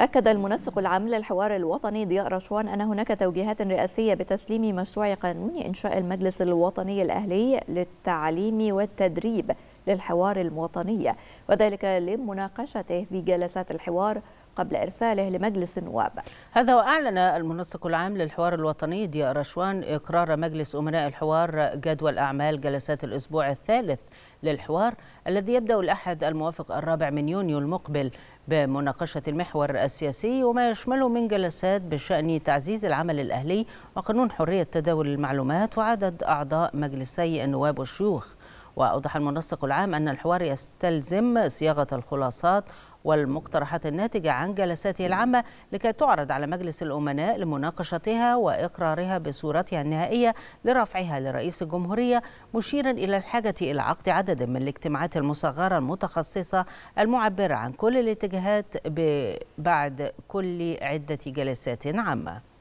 أكد المنسق العام للحوار الوطني ضياء رشوان أن هناك توجيهات رئاسية بتسليم مشروع قانون إنشاء المجلس الوطني الأهلي للتعليم والتدريب للحوار الوطني وذلك لمناقشته في جلسات الحوار قبل إرساله لمجلس النواب هذا وأعلن المنسق العام للحوار الوطني ديا رشوان إقرار مجلس أمناء الحوار جدول أعمال جلسات الأسبوع الثالث للحوار الذي يبدأ الأحد الموافق الرابع من يونيو المقبل بمناقشة المحور السياسي وما يشمله من جلسات بشأن تعزيز العمل الأهلي وقانون حرية تداول المعلومات وعدد أعضاء مجلسي النواب والشيوخ وأوضح المنسق العام أن الحوار يستلزم صياغة الخلاصات والمقترحات الناتجة عن جلساته العامة لكي تعرض على مجلس الأمناء لمناقشتها وإقرارها بصورتها النهائية لرفعها لرئيس الجمهورية مشيرا إلى الحاجة إلى عقد عدد من الاجتماعات المصغرة المتخصصة المعبرة عن كل الاتجاهات بعد كل عدة جلسات عامة